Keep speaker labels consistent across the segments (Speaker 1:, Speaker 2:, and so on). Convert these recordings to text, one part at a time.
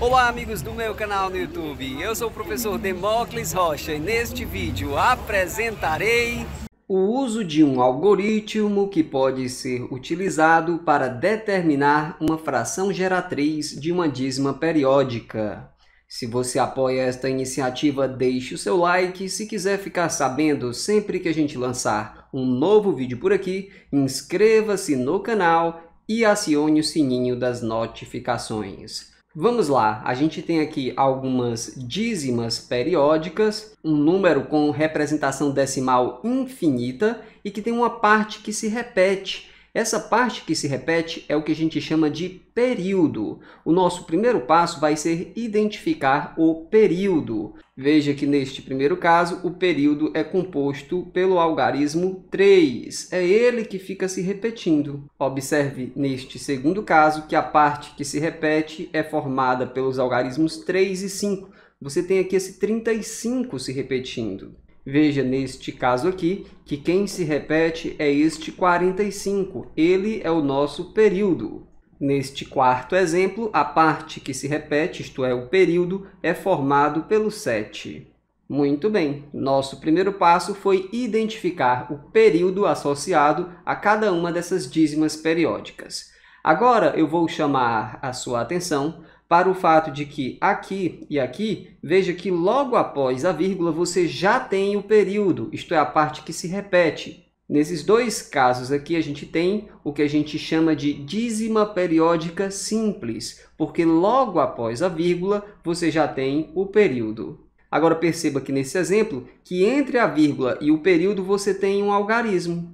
Speaker 1: Olá amigos do meu canal no YouTube, eu sou o professor Demócles Rocha e neste vídeo apresentarei o uso de um algoritmo que pode ser utilizado para determinar uma fração geratriz de uma dízima periódica. Se você apoia esta iniciativa, deixe o seu like. Se quiser ficar sabendo sempre que a gente lançar um novo vídeo por aqui, inscreva-se no canal e acione o sininho das notificações. Vamos lá, a gente tem aqui algumas dízimas periódicas, um número com representação decimal infinita e que tem uma parte que se repete, essa parte que se repete é o que a gente chama de período. O nosso primeiro passo vai ser identificar o período. Veja que neste primeiro caso, o período é composto pelo algarismo 3. É ele que fica se repetindo. Observe neste segundo caso que a parte que se repete é formada pelos algarismos 3 e 5. Você tem aqui esse 35 se repetindo. Veja neste caso aqui que quem se repete é este 45, ele é o nosso período. Neste quarto exemplo, a parte que se repete, isto é, o período, é formado pelo 7. Muito bem, nosso primeiro passo foi identificar o período associado a cada uma dessas dízimas periódicas. Agora eu vou chamar a sua atenção para o fato de que aqui e aqui, veja que logo após a vírgula você já tem o período, isto é, a parte que se repete. Nesses dois casos aqui, a gente tem o que a gente chama de dízima periódica simples, porque logo após a vírgula você já tem o período. Agora perceba que nesse exemplo, que entre a vírgula e o período você tem um algarismo.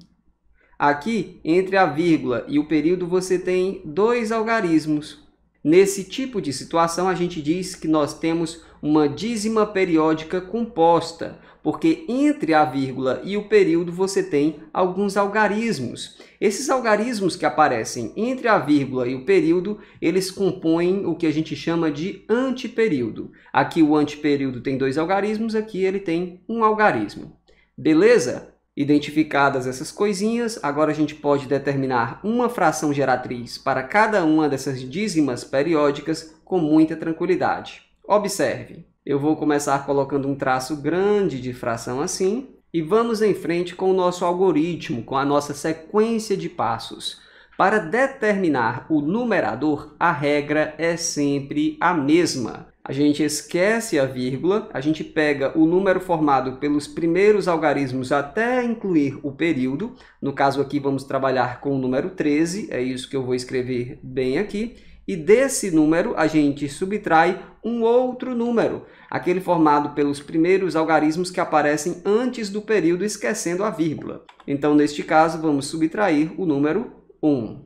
Speaker 1: Aqui, entre a vírgula e o período você tem dois algarismos, Nesse tipo de situação, a gente diz que nós temos uma dízima periódica composta, porque entre a vírgula e o período você tem alguns algarismos. Esses algarismos que aparecem entre a vírgula e o período, eles compõem o que a gente chama de antiperíodo. Aqui o antiperíodo tem dois algarismos, aqui ele tem um algarismo. Beleza? Identificadas essas coisinhas, agora a gente pode determinar uma fração geratriz para cada uma dessas dízimas periódicas com muita tranquilidade. Observe, eu vou começar colocando um traço grande de fração assim e vamos em frente com o nosso algoritmo, com a nossa sequência de passos. Para determinar o numerador, a regra é sempre a mesma a gente esquece a vírgula, a gente pega o número formado pelos primeiros algarismos até incluir o período. No caso aqui vamos trabalhar com o número 13, é isso que eu vou escrever bem aqui. E desse número a gente subtrai um outro número, aquele formado pelos primeiros algarismos que aparecem antes do período esquecendo a vírgula. Então, neste caso, vamos subtrair o número 1.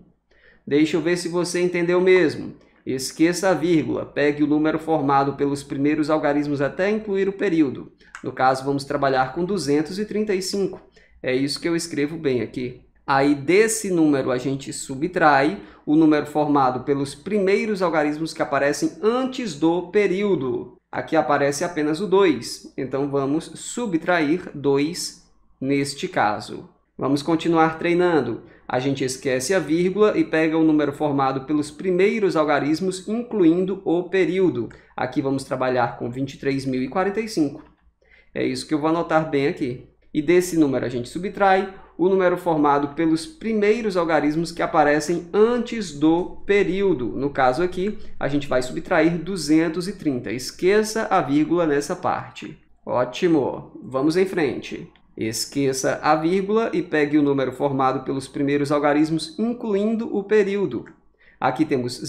Speaker 1: Deixa eu ver se você entendeu mesmo. Esqueça a vírgula, pegue o número formado pelos primeiros algarismos até incluir o período. No caso, vamos trabalhar com 235. É isso que eu escrevo bem aqui. Aí desse número a gente subtrai o número formado pelos primeiros algarismos que aparecem antes do período. Aqui aparece apenas o 2, então vamos subtrair 2 neste caso. Vamos continuar treinando. A gente esquece a vírgula e pega o número formado pelos primeiros algarismos, incluindo o período. Aqui vamos trabalhar com 23.045. É isso que eu vou anotar bem aqui. E desse número a gente subtrai o número formado pelos primeiros algarismos que aparecem antes do período. No caso aqui, a gente vai subtrair 230. Esqueça a vírgula nessa parte. Ótimo! Vamos em frente. Esqueça a vírgula e pegue o número formado pelos primeiros algarismos, incluindo o período. Aqui temos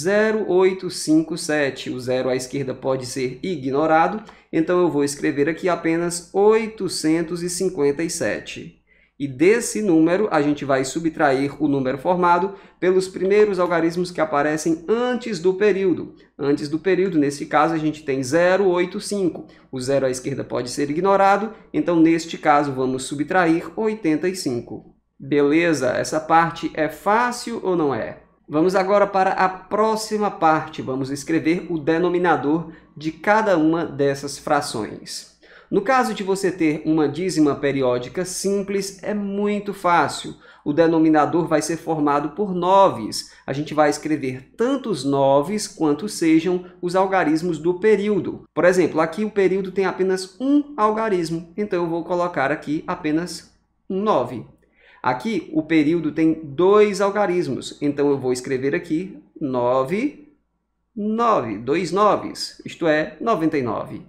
Speaker 1: 0857. O zero à esquerda pode ser ignorado, então eu vou escrever aqui apenas 857. E desse número, a gente vai subtrair o número formado pelos primeiros algarismos que aparecem antes do período. Antes do período, nesse caso, a gente tem 085. O zero à esquerda pode ser ignorado, então, neste caso, vamos subtrair 85. Beleza? Essa parte é fácil ou não é? Vamos agora para a próxima parte. Vamos escrever o denominador de cada uma dessas frações. No caso de você ter uma dízima periódica simples, é muito fácil. O denominador vai ser formado por noves. A gente vai escrever tantos noves quanto sejam os algarismos do período. Por exemplo, aqui o período tem apenas um algarismo, então eu vou colocar aqui apenas um 9. Aqui o período tem dois algarismos, então eu vou escrever aqui 9, 9, dois noves, isto é, 99.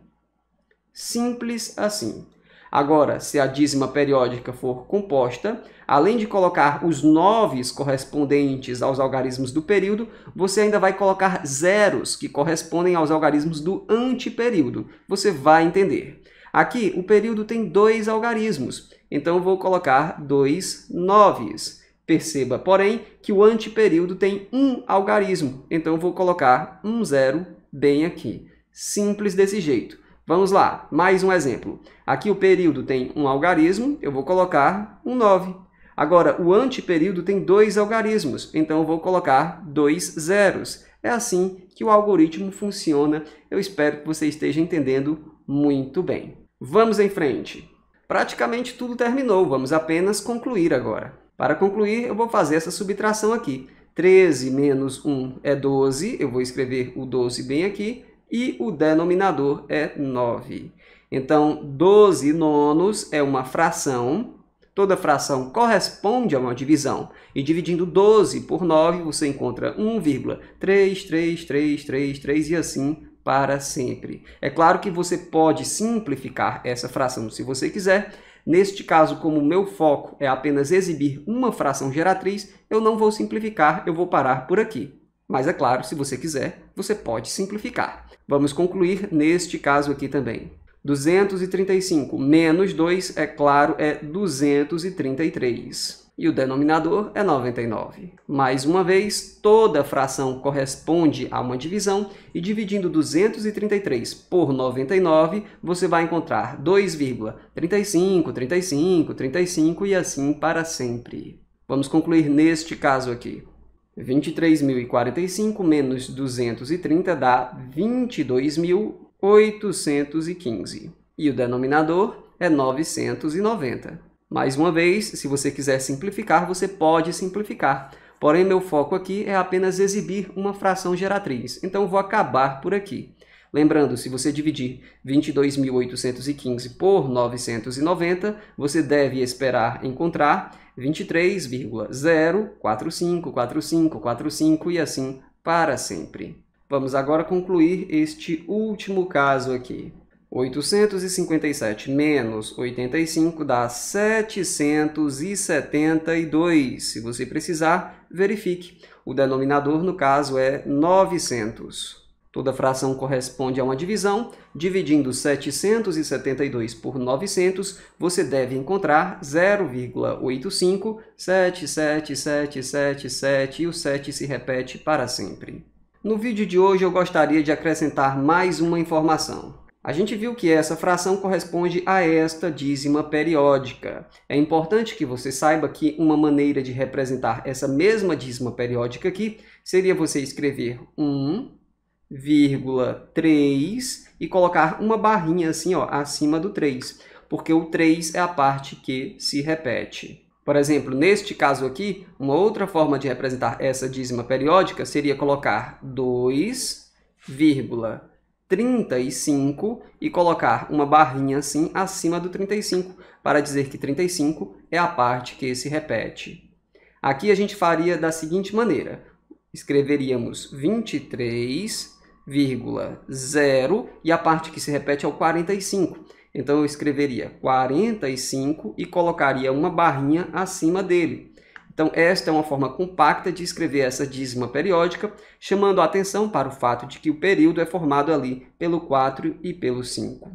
Speaker 1: Simples assim. Agora, se a dízima periódica for composta, além de colocar os noves correspondentes aos algarismos do período, você ainda vai colocar zeros que correspondem aos algarismos do antiperíodo. Você vai entender. Aqui, o período tem dois algarismos, então vou colocar dois noves. Perceba, porém, que o antiperíodo tem um algarismo, então vou colocar um zero bem aqui. Simples desse jeito. Vamos lá, mais um exemplo. Aqui o período tem um algarismo, eu vou colocar um 9. Agora, o antiperíodo tem dois algarismos, então eu vou colocar dois zeros. É assim que o algoritmo funciona. Eu espero que você esteja entendendo muito bem. Vamos em frente. Praticamente tudo terminou, vamos apenas concluir agora. Para concluir, eu vou fazer essa subtração aqui. 13 menos 1 é 12, eu vou escrever o 12 bem aqui e o denominador é 9. Então, 12 nonos é uma fração. Toda fração corresponde a uma divisão. E dividindo 12 por 9, você encontra 1,33333 e assim para sempre. É claro que você pode simplificar essa fração se você quiser. Neste caso, como o meu foco é apenas exibir uma fração geratriz, eu não vou simplificar, eu vou parar por aqui. Mas é claro, se você quiser, você pode simplificar. Vamos concluir neste caso aqui também. 235 menos 2, é claro, é 233. E o denominador é 99. Mais uma vez, toda fração corresponde a uma divisão e dividindo 233 por 99, você vai encontrar 2,35, 35, 35 e assim para sempre. Vamos concluir neste caso aqui. 23.045 menos 230 dá 22.815. E o denominador é 990. Mais uma vez, se você quiser simplificar, você pode simplificar. Porém, meu foco aqui é apenas exibir uma fração geratriz, então vou acabar por aqui. Lembrando, se você dividir 22.815 por 990, você deve esperar encontrar 23,0454545 e assim para sempre. Vamos agora concluir este último caso aqui. 857 menos 85 dá 772. Se você precisar, verifique. O denominador, no caso, é 900. Toda fração corresponde a uma divisão. Dividindo 772 por 900, você deve encontrar 0,8577777 e o 7 se repete para sempre. No vídeo de hoje eu gostaria de acrescentar mais uma informação. A gente viu que essa fração corresponde a esta dízima periódica. É importante que você saiba que uma maneira de representar essa mesma dízima periódica aqui seria você escrever 1 3 e colocar uma barrinha assim, ó, acima do 3, porque o 3 é a parte que se repete. Por exemplo, neste caso aqui, uma outra forma de representar essa dízima periódica seria colocar 2,35 e colocar uma barrinha assim acima do 35, para dizer que 35 é a parte que se repete. Aqui a gente faria da seguinte maneira escreveríamos 23 0,0 e a parte que se repete é o 45. Então eu escreveria 45 e colocaria uma barrinha acima dele. Então esta é uma forma compacta de escrever essa dízima periódica, chamando a atenção para o fato de que o período é formado ali pelo 4 e pelo 5.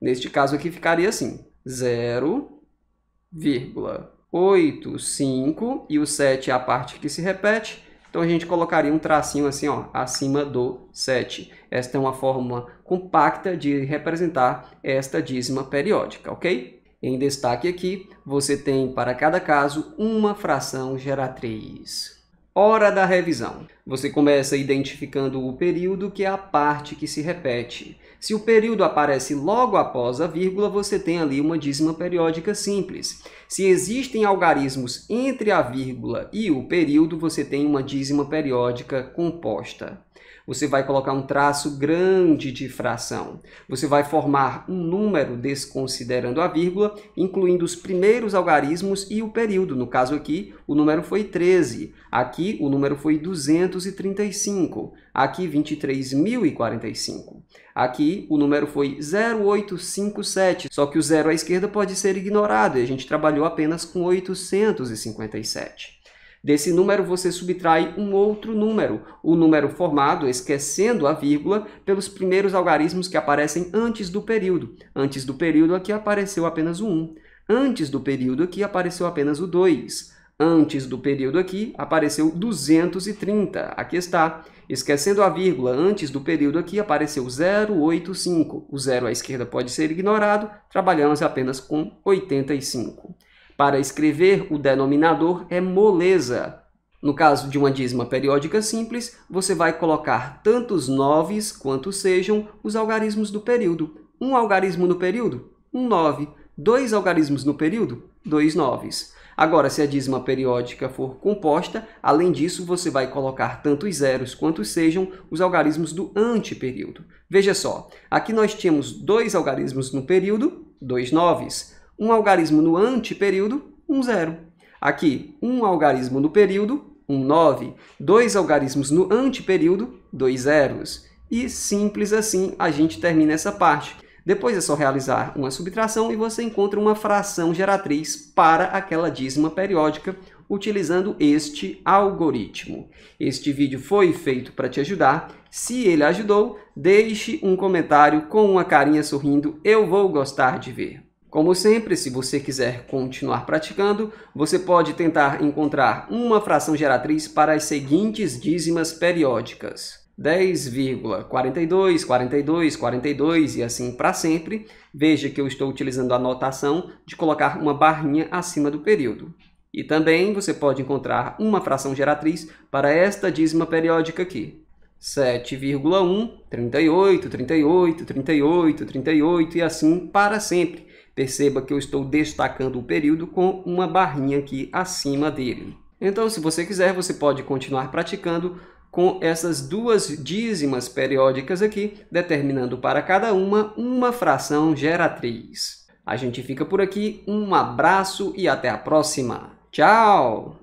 Speaker 1: Neste caso aqui ficaria assim, 0,85 e o 7 é a parte que se repete, então a gente colocaria um tracinho assim, ó, acima do 7. Esta é uma forma compacta de representar esta dízima periódica, ok? Em destaque aqui, você tem para cada caso uma fração geratriz. Hora da revisão. Você começa identificando o período, que é a parte que se repete. Se o período aparece logo após a vírgula, você tem ali uma dízima periódica simples. Se existem algarismos entre a vírgula e o período, você tem uma dízima periódica composta. Você vai colocar um traço grande de fração. Você vai formar um número desconsiderando a vírgula, incluindo os primeiros algarismos e o período. No caso aqui, o número foi 13. Aqui, o número foi 235. Aqui, 23.045. Aqui, o número foi 0857. Só que o zero à esquerda pode ser ignorado e a gente trabalhou apenas com 857. Desse número você subtrai um outro número, o número formado, esquecendo a vírgula, pelos primeiros algarismos que aparecem antes do período. Antes do período aqui apareceu apenas o 1. Antes do período aqui apareceu apenas o 2. Antes do período aqui apareceu 230. Aqui está. Esquecendo a vírgula, antes do período aqui apareceu 085. O zero à esquerda pode ser ignorado, trabalhamos apenas com 85. Para escrever, o denominador é moleza. No caso de uma dízima periódica simples, você vai colocar tantos noves quanto sejam os algarismos do período. Um algarismo no período, um nove. Dois algarismos no período, dois noves. Agora, se a dízima periódica for composta, além disso, você vai colocar tantos zeros quanto sejam os algarismos do anteperíodo. Veja só, aqui nós tínhamos dois algarismos no período, dois noves. Um algarismo no antiperíodo, um zero. Aqui, um algarismo no período, um 9. Dois algarismos no antiperíodo, dois zeros. E simples assim a gente termina essa parte. Depois é só realizar uma subtração e você encontra uma fração geratriz para aquela dízima periódica utilizando este algoritmo. Este vídeo foi feito para te ajudar. Se ele ajudou, deixe um comentário com uma carinha sorrindo. Eu vou gostar de ver. Como sempre, se você quiser continuar praticando, você pode tentar encontrar uma fração geratriz para as seguintes dízimas periódicas. 10,42, 42, 42 e assim para sempre. Veja que eu estou utilizando a notação de colocar uma barrinha acima do período. E também você pode encontrar uma fração geratriz para esta dízima periódica aqui. 7,1, 38, 38, 38, 38 e assim para sempre Perceba que eu estou destacando o período com uma barrinha aqui acima dele. Então, se você quiser, você pode continuar praticando com essas duas dízimas periódicas aqui, determinando para cada uma uma fração geratriz. A gente fica por aqui, um abraço e até a próxima. Tchau!